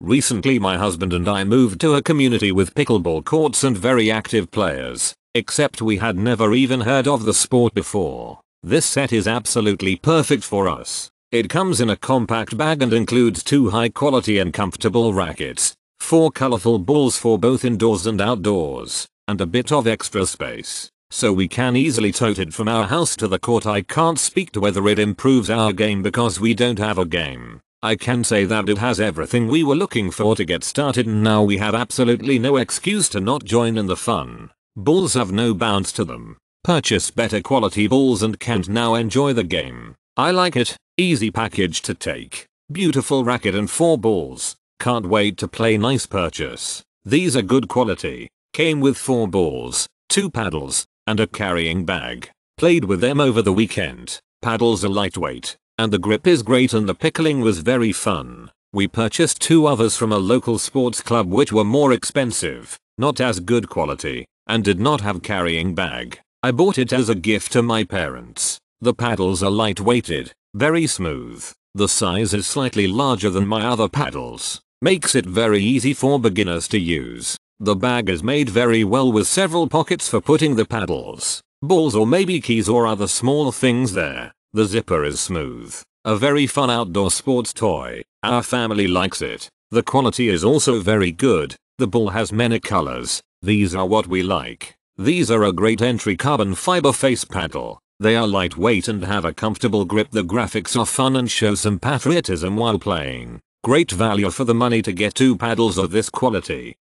Recently my husband and I moved to a community with pickleball courts and very active players, except we had never even heard of the sport before. This set is absolutely perfect for us. It comes in a compact bag and includes two high quality and comfortable rackets, four colorful balls for both indoors and outdoors, and a bit of extra space. So we can easily tote it from our house to the court I can't speak to whether it improves our game because we don't have a game. I can say that it has everything we were looking for to get started and now we have absolutely no excuse to not join in the fun. Balls have no bounds to them. Purchase better quality balls and can now enjoy the game. I like it. Easy package to take. Beautiful racket and four balls. Can't wait to play nice purchase. These are good quality. Came with four balls, two paddles, and a carrying bag. Played with them over the weekend. Paddles are lightweight, and the grip is great and the pickling was very fun. We purchased two others from a local sports club which were more expensive, not as good quality, and did not have carrying bag. I bought it as a gift to my parents. The paddles are lightweighted, very smooth. The size is slightly larger than my other paddles. Makes it very easy for beginners to use. The bag is made very well with several pockets for putting the paddles, balls or maybe keys or other small things there. The zipper is smooth, a very fun outdoor sports toy. Our family likes it. The quality is also very good. The ball has many colors. These are what we like. These are a great entry carbon fiber face paddle. They are lightweight and have a comfortable grip. The graphics are fun and show some patriotism while playing. Great value for the money to get two paddles of this quality.